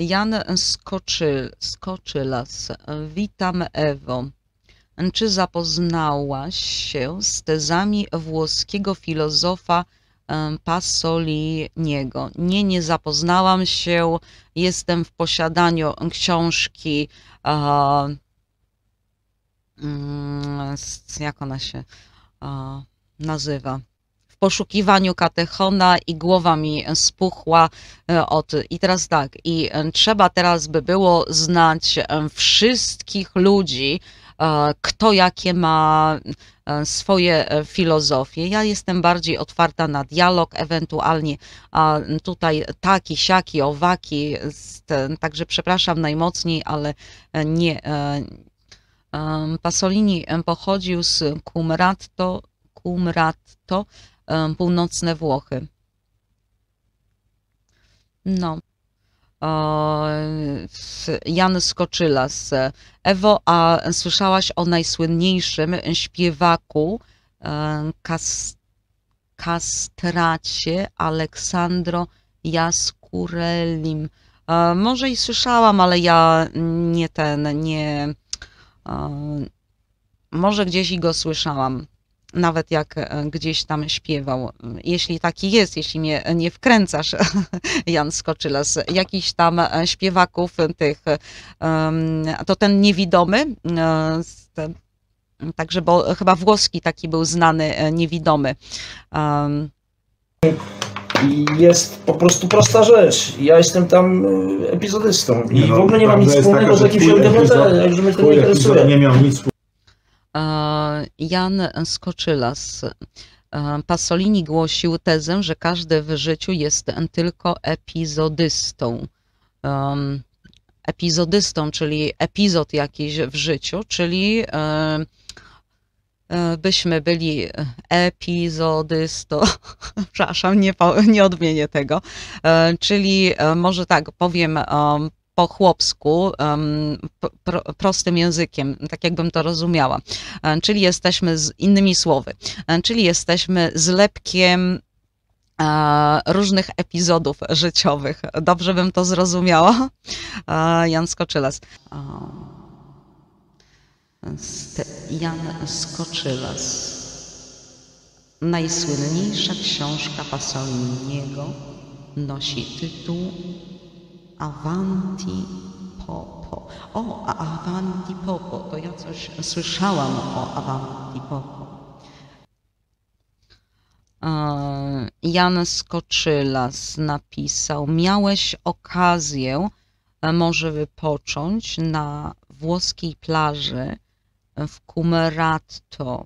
Jan Skoczy, Skoczylas, witam Ewo. Czy zapoznałaś się z tezami włoskiego filozofa Pasoliniego? Nie, nie zapoznałam się. Jestem w posiadaniu książki mm, jak ona się nazywa? poszukiwaniu katechona i głowa mi spuchła e, od... I teraz tak, i e, trzeba teraz by było znać e, wszystkich ludzi, kto jakie ma swoje filozofie. Ja jestem bardziej otwarta na dialog, ewentualnie tutaj taki, siaki, owaki, także przepraszam najmocniej, ale nie. Pasolini pochodził z Kumratto, to północne Włochy. No. Jan Skoczylas. Ewo, a słyszałaś o najsłynniejszym śpiewaku kas, kastracie Aleksandro Jaskurelim. E, może i słyszałam, ale ja nie ten, nie. E, może gdzieś i go słyszałam nawet jak e, gdzieś tam śpiewał. Jeśli taki jest, jeśli mnie nie wkręcasz, Jan Skoczylas, z jakichś tam e, śpiewaków tych, to ten niewidomy, e, także bo chyba włoski taki był znany, niewidomy. Jest po prostu prosta rzecz. Ja jestem tam epizodystą i no, w ogóle nie mam nic wspólnego taka, z jakimś LGBT, także mnie to nie interesuje. Nie miał nic wspólnego. Jan Skoczylas. E, Pasolini głosił tezę, że każdy w życiu jest tylko epizodystą. Um, epizodystą, czyli epizod jakiś w życiu, czyli e, e, byśmy byli epizodysto, przepraszam, nie, nie odmienię tego, czyli może tak powiem, po chłopsku, pro, prostym językiem, tak jakbym to rozumiała. E, czyli jesteśmy z innymi słowy, e, czyli jesteśmy zlepkiem e, różnych epizodów życiowych. Dobrze bym to zrozumiała. Jan Skoczylas. Jan Skoczylas. Najsłynniejsza książka Pasoliniego nosi tytuł Avanti Popo. O, Avanti Popo, to ja coś słyszałam o Avanti Popo. E, Jan Skoczylas napisał, miałeś okazję e, może wypocząć na włoskiej plaży w Cumeratto.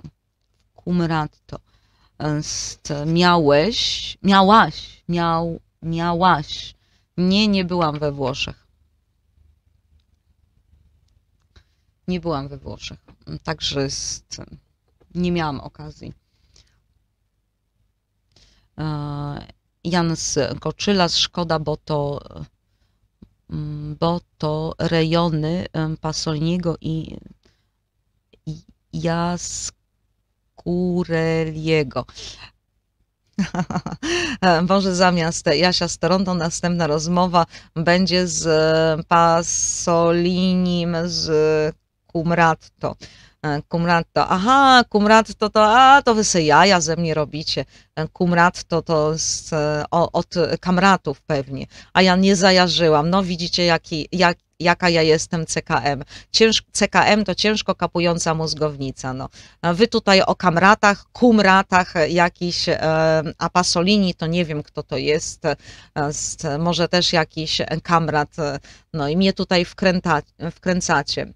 Cumeratto. E, miałeś, miałaś, miał, miałaś nie, nie byłam we Włoszech. Nie byłam we Włoszech. Także nie miałam okazji. E, Jan z Koczyla, Szkoda, bo to, mm, bo to rejony Pasolniego i Jaskureliego. Może e, zamiast Jasia Storonto następna rozmowa będzie z e, Pasolinim z Kumratto. E, kumratto. Aha, kumratto to, a to wy se jaja ze mnie robicie. Kumratto to z, o, od kamratów pewnie. A ja nie zajarzyłam. No widzicie, jaki, jak, jaka ja jestem CKM. Cięż, CKM to ciężko kapująca mózgownica. No. Wy tutaj o kamratach, kumratach, jakiś e, Apasolini, to nie wiem kto to jest, e, z, może też jakiś kamrat, e, no i mnie tutaj wkręta, wkręcacie.